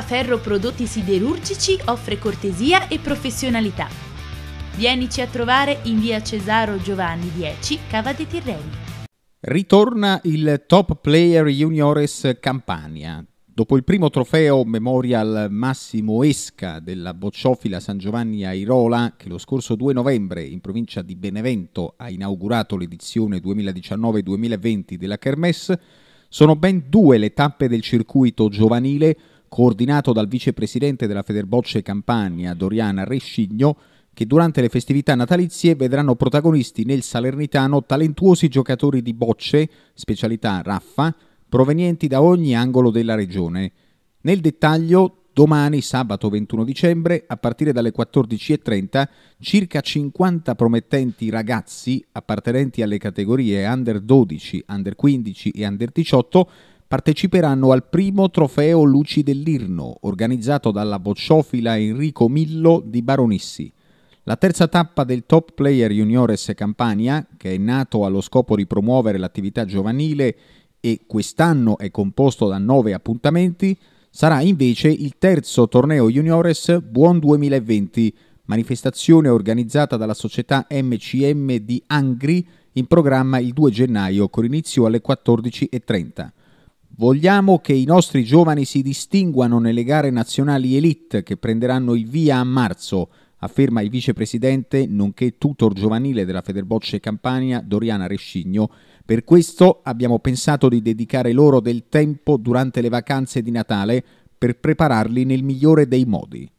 Ferro Prodotti Siderurgici offre cortesia e professionalità. Vienici a trovare in via Cesaro Giovanni 10, Cava dei Tirreni. Ritorna il Top Player Juniores Campania. Dopo il primo trofeo Memorial Massimo Esca della bocciofila San Giovanni Airola, che lo scorso 2 novembre in provincia di Benevento ha inaugurato l'edizione 2019-2020 della Kermesse, sono ben due le tappe del circuito giovanile coordinato dal vicepresidente della Federbocce Campania, Doriana Rescigno, che durante le festività natalizie vedranno protagonisti nel Salernitano talentuosi giocatori di bocce, specialità raffa, provenienti da ogni angolo della regione. Nel dettaglio, domani sabato 21 dicembre, a partire dalle 14.30, circa 50 promettenti ragazzi appartenenti alle categorie Under 12, Under 15 e Under 18 parteciperanno al primo trofeo Luci dell'Irno, organizzato dalla bocciofila Enrico Millo di Baronissi. La terza tappa del Top Player Juniores Campania, che è nato allo scopo di promuovere l'attività giovanile e quest'anno è composto da nove appuntamenti, sarà invece il terzo torneo Juniores Buon 2020, manifestazione organizzata dalla società MCM di Angri in programma il 2 gennaio con inizio alle 14.30. Vogliamo che i nostri giovani si distinguano nelle gare nazionali elite che prenderanno il via a marzo, afferma il vicepresidente nonché tutor giovanile della Federbocce Campania Doriana Rescigno. Per questo abbiamo pensato di dedicare loro del tempo durante le vacanze di Natale per prepararli nel migliore dei modi.